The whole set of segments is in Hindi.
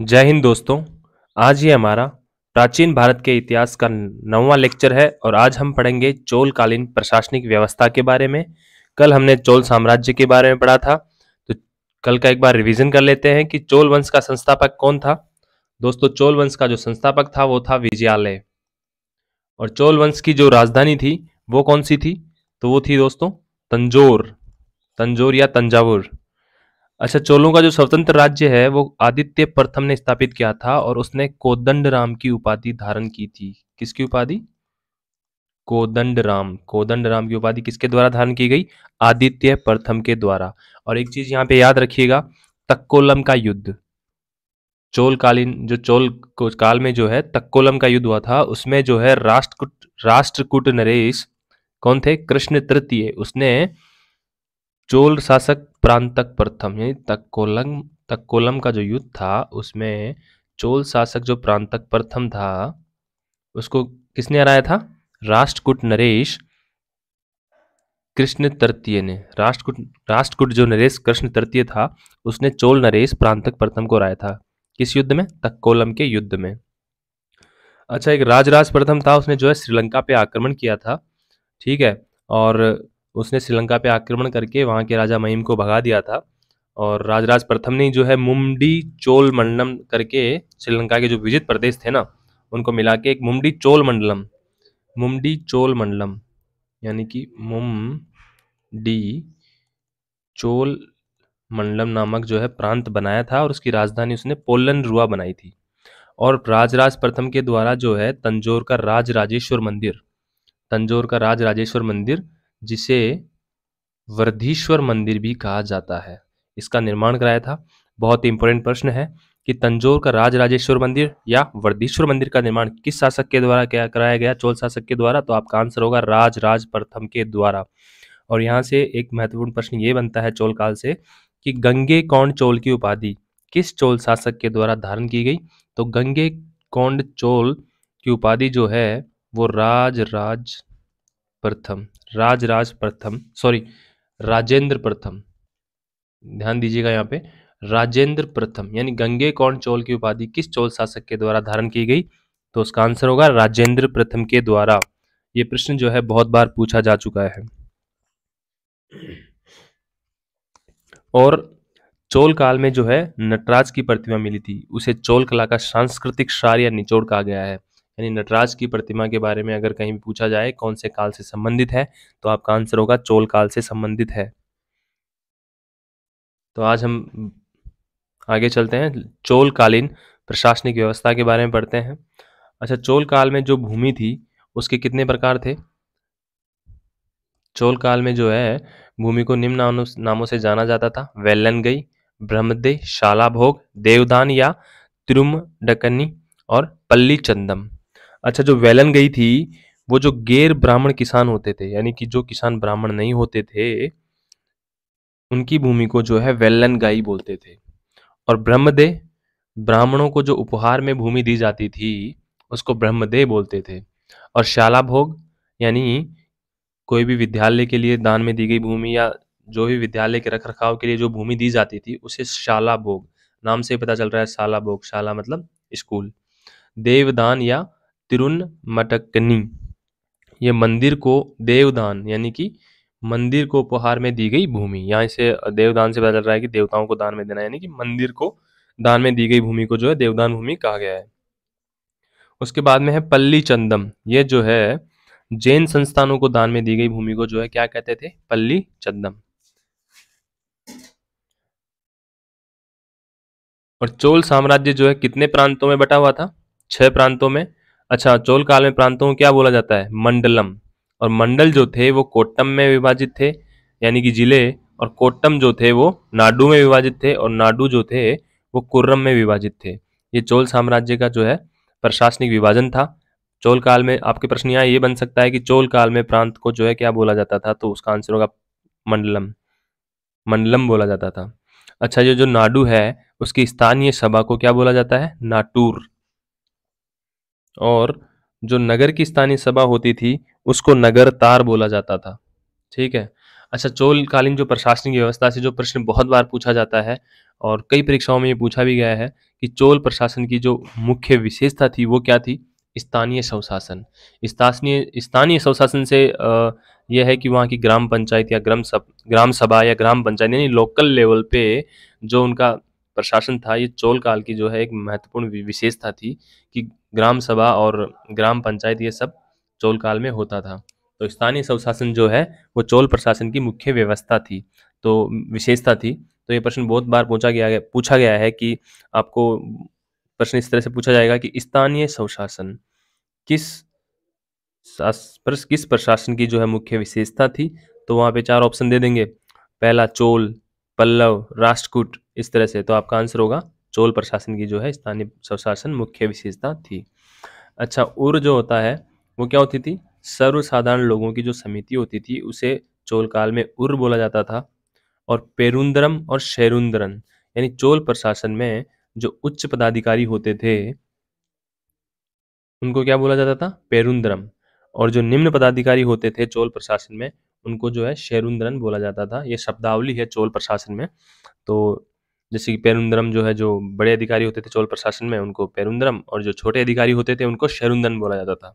जय हिंद दोस्तों आज ये हमारा प्राचीन भारत के इतिहास का नौवा लेक्चर है और आज हम पढ़ेंगे चोलकालीन प्रशासनिक व्यवस्था के बारे में कल हमने चोल साम्राज्य के बारे में पढ़ा था तो कल का एक बार रिवीजन कर लेते हैं कि चोल वंश का संस्थापक कौन था दोस्तों चोल वंश का जो संस्थापक था वो था विजयालय और चोल वंश की जो राजधानी थी वो कौन सी थी तो वो थी दोस्तों तंजोर तंजोर या तंजावुर अच्छा चोलों का जो स्वतंत्र राज्य है वो आदित्य प्रथम ने स्थापित किया था और उसने कोदंड राम की उपाधि धारण की थी किसकी उपाधि कोदंड राम कोदंड राम की उपाधि किसके द्वारा धारण की गई आदित्य प्रथम के द्वारा और एक चीज यहाँ पे याद रखिएगा तक्कोलम का युद्ध चोलकालीन जो चोल काल में जो है तक्कोलम का युद्ध हुआ था उसमें जो है राष्ट्रकूट राष्ट्रकूट नरेश कौन थे कृष्ण तृतीय उसने चोल शासक प्रांतक प्रथम यानी तक्कोलम तक्कोलम का जो युद्ध था उसमें चोल शासक जो प्रांतक प्रथम था उसको किसने हराया था राष्ट्रकूट नरेश कृष्ण तृतीय ने राष्ट्रकूट राष्ट्रकूट जो नरेश कृष्ण तृतीय था उसने चोल नरेश प्रांतक प्रथम को हराया था किस युद्ध में तक्कोलम के युद्ध में अच्छा एक राजराज प्रथम था उसने जो है श्रीलंका पे आक्रमण किया था ठीक है और उसने श्रीलंका पे आक्रमण करके वहाँ के राजा महिम को भगा दिया था और राजराज प्रथम ने जो है मुमडी चोल मंडलम करके श्रीलंका के जो विजित प्रदेश थे ना उनको मिला के एक मुमडी चोल मंडलम मुमडी चोल मंडलम यानी कि मुम डी चोल मंडलम नामक जो है प्रांत बनाया था और उसकी राजधानी उसने पोलन रुआ बनाई थी और राजराज प्रथम के द्वारा जो है तंजोर का राज राजेश्वर मंदिर तंजोर का राज राजेश्वर मंदिर जिसे वर्धीश्वर मंदिर भी कहा जाता है इसका निर्माण कराया था बहुत ही इंपॉर्टेंट प्रश्न है कि तंजोर का राज राजेश्वर मंदिर या वर्धीश्वर मंदिर का निर्माण किस शासक के द्वारा क्या कराया गया चोल शासक के द्वारा तो आपका आंसर होगा राज राज प्रथम के द्वारा और यहाँ से एक महत्वपूर्ण प्रश्न ये बनता है चोल काल से कि गंगे कौंड चोल की उपाधि किस चोल शासक के द्वारा धारण की गई तो गंगे कौंड चोल की उपाधि जो है वो राज राज प्रथम राजराज प्रथम सॉरी राजेंद्र प्रथम ध्यान दीजिएगा यहाँ पे राजेंद्र प्रथम यानी गंगे कौन चोल की उपाधि किस चोल शासक के द्वारा धारण की गई तो उसका आंसर होगा राजेंद्र प्रथम के द्वारा ये प्रश्न जो है बहुत बार पूछा जा चुका है और चोल काल में जो है नटराज की प्रतिमा मिली थी उसे चोल कला का सांस्कृतिक सार या निचोड़ कहा गया है यानी नटराज की प्रतिमा के बारे में अगर कहीं पूछा जाए कौन से काल से संबंधित है तो आपका आंसर होगा चोल काल से संबंधित है तो आज हम आगे चलते हैं चोल कालीन प्रशासनिक व्यवस्था के बारे में पढ़ते हैं अच्छा चोल काल में जो भूमि थी उसके कितने प्रकार थे चोल काल में जो है भूमि को निम्न नामों से जाना जाता था वेलन गई ब्रह्मदे शालाभोग देवदान या त्रुम डकनी और पल्ली चंदम अच्छा जो वेलन गई थी वो जो गैर ब्राह्मण किसान होते थे यानी कि जो किसान ब्राह्मण नहीं होते थे उनकी भूमि को जो है वेलन गाई बोलते थे और ब्रह्मदेह ब्राह्मणों को जो उपहार में भूमि दी जाती थी उसको ब्रह्मदेह बोलते थे और शाला भोग यानी कोई भी विद्यालय के लिए दान में दी गई भूमि या जो भी विद्यालय के रख रखाव के लिए जो भूमि दी जाती थी उसे शाला भोग नाम से पता चल रहा है शाला भोग शाला मतलब स्कूल देवदान या मटकनी ये मंदिर को देवदान यानी कि मंदिर को उपहार में दी गई भूमि यहाँ से देवदान से पता चल रहा है कि देवताओं को दान में देना यानी कि मंदिर को दान में दी गई भूमि को जो है देवदान भूमि कहा गया है उसके बाद में है पल्ली चंदम ये जो है जैन संस्थानों को दान में दी गई भूमि को जो है क्या कहते थे पल्ली चंदम और चोल साम्राज्य जो है कितने प्रांतों में बटा हुआ था छह प्रांतों में अच्छा चोल काल में प्रांतों को क्या बोला जाता है मंडलम और मंडल जो थे वो कोट्टम में विभाजित थे यानी कि जिले और कोट्टम जो थे वो नाडू में विभाजित थे और नाडू जो थे वो कुर्रम में विभाजित थे ये चोल साम्राज्य का जो है प्रशासनिक विभाजन था चोल काल में आपके प्रश्न यहाँ ये बन सकता है कि चोल काल में प्रांत को जो है क्या बोला जाता था तो उसका आंसर होगा मंडलम मंडलम बोला जाता था अच्छा ये जो नाडू है उसकी स्थानीय सभा को क्या बोला जाता है नाटूर और जो नगर की स्थानीय सभा होती थी उसको नगर तार बोला जाता था ठीक है अच्छा चोलकालीन जो प्रशासनिक व्यवस्था से जो प्रश्न बहुत बार पूछा जाता है और कई परीक्षाओं में ये पूछा भी गया है कि चोल प्रशासन की जो मुख्य विशेषता थी वो क्या थी स्थानीय स्वशासन स्थानीय स्थानीय स्वशासन से यह है कि वहाँ की ग्राम पंचायत या ग्राम सब ग्राम सभा या ग्राम पंचायत यानी लोकल लेवल पे जो उनका प्रशासन था ये चोल काल की जो है एक महत्वपूर्ण विशेषता थी कि ग्राम सभा और ग्राम पंचायत ये सब चोल काल में होता था तो स्थानीय स्वशासन जो है वो चोल प्रशासन की मुख्य व्यवस्था थी तो विशेषता थी तो ये प्रश्न बहुत बार पूछा गया पूछा गया है कि आपको प्रश्न इस तरह से पूछा जाएगा कि स्थानीय स्वशासन किस किस प्रशासन की जो है मुख्य विशेषता थी तो वहाँ पे चार ऑप्शन दे देंगे पहला चोल पल्लव राष्ट्रकूट इस तरह से तो आपका आंसर होगा चोल प्रशासन की जो है स्थानीय स्वशासन मुख्य विशेषता थी अच्छा उर जो होता है वो क्या होती थी सर्वसाधारण लोगों की जो समिति होती थी उसे चोल काल में उर बोला जाता था और पेरुंदरम और शेरुंदरन यानी चोल प्रशासन में जो उच्च पदाधिकारी होते थे उनको क्या बोला जाता था पेरुंदरम और जो निम्न पदाधिकारी होते थे चोल प्रशासन में उनको जो है शेरुंदरन बोला जाता था ये शब्दावली है चोल प्रशासन में तो जैसे कि पेरुंदरम जो है जो बड़े अधिकारी होते थे चोल प्रशासन में उनको पेरुंदरम और जो छोटे अधिकारी होते थे उनको शेरुंदन बोला जाता था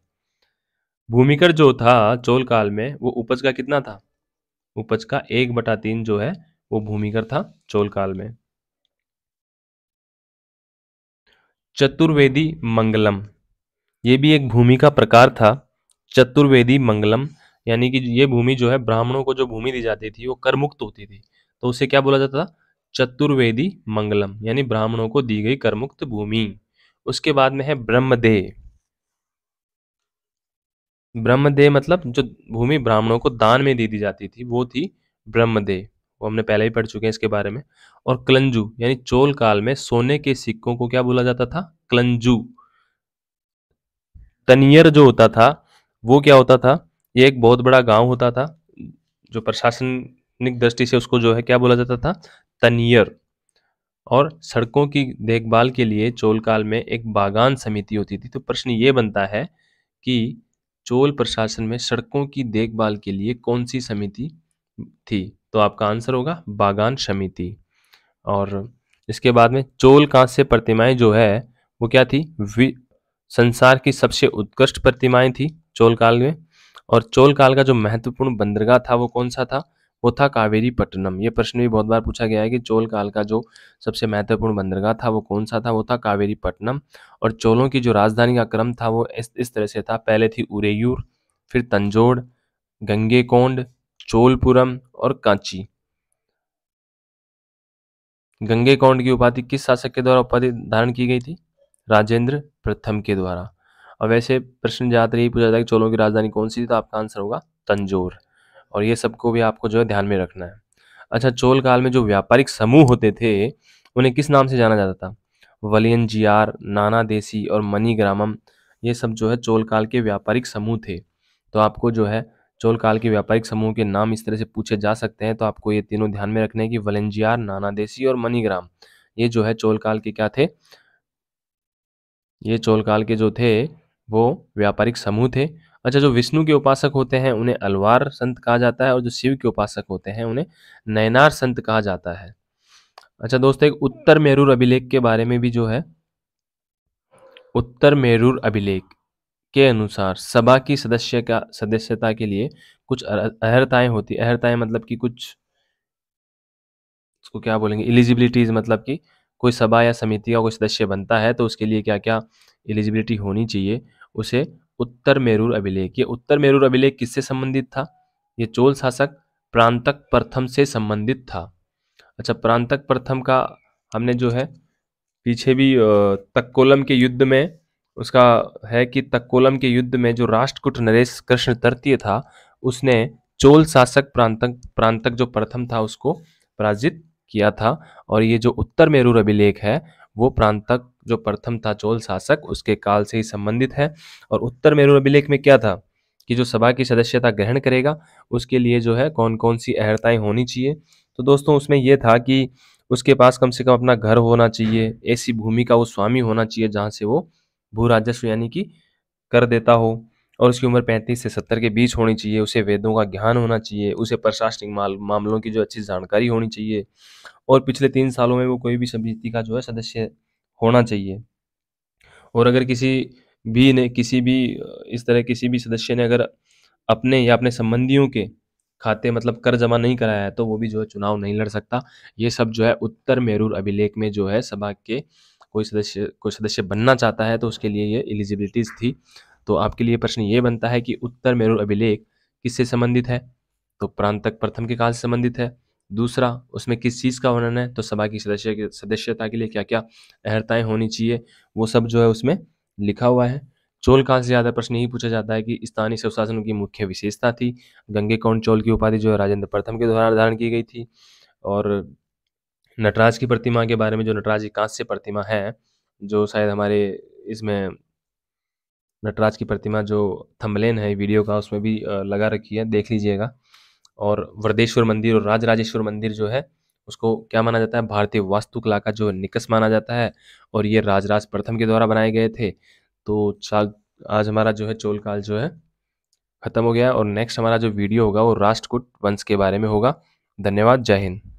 भूमिकर जो था चोल काल में वो उपज का कितना था उपज का एक बटा तीन जो है वो भूमिकर था चोल काल में चतुर्वेदी मंगलम ये भी एक भूमि का प्रकार था चतुर्वेदी मंगलम यानी कि ये भूमि जो है ब्राह्मणों को जो भूमि दी जाती थी वो कर मुक्त होती थी तो उसे क्या बोला जाता था चतुर्वेदी मंगलम यानी ब्राह्मणों को दी गई करमुक्त भूमि उसके बाद में है ब्रह्मदेह ब्रह्मदेह मतलब जो भूमि ब्राह्मणों को दान में दे दी जाती थी वो थी ब्रह्मदेह वो हमने पहले ही पढ़ चुके हैं इसके बारे में और क्लंजू यानी चोल काल में सोने के सिक्कों को क्या बोला जाता था क्लंजू तनियर जो होता था वो क्या होता था ये एक बहुत बड़ा गांव होता था जो प्रशासन निक दृष्टि से उसको जो है क्या बोला जाता था तनियर और सड़कों की देखभाल के लिए चोल काल में एक बागान समिति होती थी तो प्रश्न ये बनता है कि चोल प्रशासन में सड़कों की देखभाल के लिए कौन सी समिति थी तो आपका आंसर होगा बागान समिति और इसके बाद में चोल कांस्य प्रतिमाएं जो है वो क्या थी संसार की सबसे उत्कृष्ट प्रतिमाएं थी चोल काल में और चोल काल का जो महत्वपूर्ण बंदरगाह था वो कौन सा था वो था कावेरी पट्टनम ये प्रश्न भी बहुत बार पूछा गया है कि चोल काल का जो सबसे महत्वपूर्ण बंदरगाह था वो कौन सा था वो था कावेरी पट्टनम और चोलों की जो राजधानी का क्रम था वो इस इस तरह से था पहले थी उरेयूर फिर तंजोड़ गंगेकोंड चोलपुरम और कांची गंगे कौंड की उपाधि किस शासक के द्वारा उपाधि धारण की गई थी राजेंद्र प्रथम के द्वारा और वैसे प्रश्न ज्यादातर यही पूछा जाता है कि चोलों की राजधानी कौन सी थी तो आपका आंसर होगा तंजोर और ये सबको भी आपको जो है ध्यान में रखना है अच्छा चोल काल में जो व्यापारिक समूह होते थे उन्हें किस नाम से जाना जाता था वलियन जियार नाना देसी और मनीग्रामम ये सब जो है चोल काल के व्यापारिक समूह थे तो आपको जो है चोल काल के व्यापारिक समूह के नाम इस तरह से पूछे जा सकते हैं तो आपको ये तीनों ध्यान में रखने हैं कि वलेंजियार देसी और मनीग्राम ये जो है चोल काल के क्या थे ये चोल काल के जो थे वो व्यापारिक समूह थे अच्छा जो विष्णु के उपासक होते हैं उन्हें अलवार संत कहा जाता है और जो शिव के उपासक होते हैं उन्हें नयनार संत कहा जाता है अच्छा दोस्तों एक उत्तर मेरूर अभिलेख के बारे में भी जो है उत्तर मेरूर अभिलेख के अनुसार सभा की सदस्य का सदस्यता के लिए कुछ अहर्ताएं होती अहर्ताएं मतलब कि कुछ उसको क्या बोलेंगे एलिजिबिलिटीज मतलब कि कोई सभा या समिति का कोई सदस्य बनता है तो उसके लिए क्या क्या एलिजिबिलिटी होनी चाहिए उसे उत्तर मेरूर अभिलेख ये उत्तर मेरूर अभिलेख किससे संबंधित था ये चोल शासक प्रांतक प्रथम से संबंधित था अच्छा प्रांतक प्रथम का हमने जो है पीछे भी तक्कोलम के युद्ध में उसका है कि तक्कोलम के युद्ध में जो राष्ट्रकूट नरेश कृष्ण तृतीय था उसने चोल शासक प्रांतक प्रांतक जो प्रथम था उसको पराजित किया था और ये जो उत्तर मेरूर अभिलेख है वो प्रांतक जो प्रथम था चोल शासक उसके काल से ही संबंधित है और उत्तर मेरु अभिलेख में क्या था कि जो सभा की सदस्यता ग्रहण करेगा उसके लिए जो है कौन कौन सी अहर्ताएँ होनी चाहिए तो दोस्तों उसमें यह था कि उसके पास कम से कम अपना घर होना चाहिए ऐसी भूमि का वो स्वामी होना चाहिए जहाँ से वो भू राजस्व यानी कि कर देता हो और उसकी उम्र पैंतीस से सत्तर के बीच होनी चाहिए उसे वेदों का ज्ञान होना चाहिए उसे प्रशासनिक मामलों की जो अच्छी जानकारी होनी चाहिए और पिछले तीन सालों में वो कोई भी समिति का जो है सदस्य होना चाहिए और अगर किसी भी ने किसी भी इस तरह किसी भी सदस्य ने अगर अपने या अपने संबंधियों के खाते मतलब कर जमा नहीं कराया है तो वो भी जो है चुनाव नहीं लड़ सकता ये सब जो है उत्तर मेरूर अभिलेख में जो है सभा के कोई सदस्य कोई सदस्य बनना चाहता है तो उसके लिए ये एलिजिबिलिटीज़ थी तो आपके लिए प्रश्न ये बनता है कि उत्तर मेरूर अभिलेख किससे संबंधित है तो प्रांतक प्रथम के काल से संबंधित है दूसरा उसमें किस चीज़ का वर्णन है तो सभा की सदस्य सदस्यता के लिए क्या क्या अहर्ताएँ होनी चाहिए वो सब जो है उसमें लिखा हुआ है चोल काल से ज़्यादा प्रश्न यही पूछा जाता है कि स्थानीय स्वशासन की मुख्य विशेषता थी गंगे कौन चोल की उपाधि जो है राजेंद्र प्रथम के द्वारा धारण की गई थी और नटराज की प्रतिमा के बारे में जो नटराज की कांस्य प्रतिमा है जो शायद हमारे इसमें नटराज की प्रतिमा जो थम्बलेन है वीडियो का उसमें भी लगा रखी है देख लीजिएगा और वर्देश्वर मंदिर और राजराजेश्वर मंदिर जो है उसको क्या माना जाता है भारतीय वास्तुकला का जो निकस माना जाता है और ये राजराज प्रथम के द्वारा बनाए गए थे तो चाल आज हमारा जो है चोल काल जो है ख़त्म हो गया और नेक्स्ट हमारा जो वीडियो होगा वो राष्ट्रकूट वंश के बारे में होगा धन्यवाद जय हिंद